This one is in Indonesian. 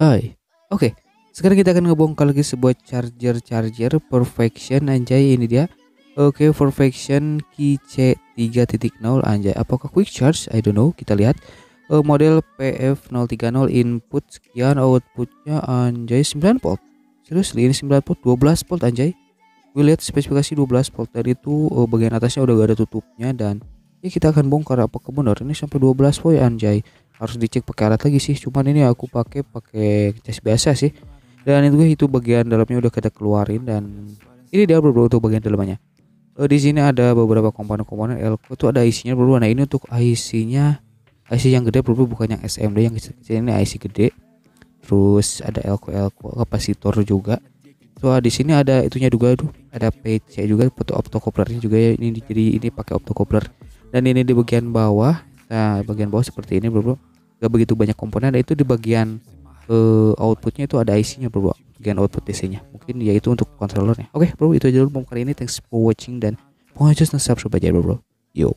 Hai. Oke, okay. sekarang kita akan ngebongkar lagi sebuah charger charger perfection anjay ini dia. Oke, okay, perfection QC 3.0 anjay. Apakah quick charge? I don't know, kita lihat. Uh, model PF030 input sekian outputnya anjay 9 volt. Serius ini 9 volt 12 volt anjay. Gue lihat spesifikasi 12 volt dari itu uh, eh, bagian atasnya udah gak ada tutupnya dan ya kita akan bongkar apakah benar ini sampai 12 volt anjay harus dicek pakai alat lagi sih cuman ini aku pakai pakai cas biasa sih dan itu itu bagian dalamnya udah kita keluarin dan ini dia berubah untuk bagian dalamnya eh, di sini ada beberapa komponen-komponen elko tuh ada isinya berubah nah ini untuk IC-nya IC yang gede berubah bukan yang SMD yang kecil ini IC gede terus ada elko elko kapasitor juga so di sini ada itunya juga tuh ada PC juga foto optokoplernya juga ya ini jadi ini pakai optokopler dan ini di bagian bawah nah bagian bawah seperti ini bro bro gak begitu banyak komponen itu di bagian uh, outputnya itu ada IC-nya bro, bro bagian output DC-nya mungkin ya itu untuk controllernya oke okay, bro itu aja dulu bom kali ini thanks for watching dan pokoknya just subscribe aja bro bro yo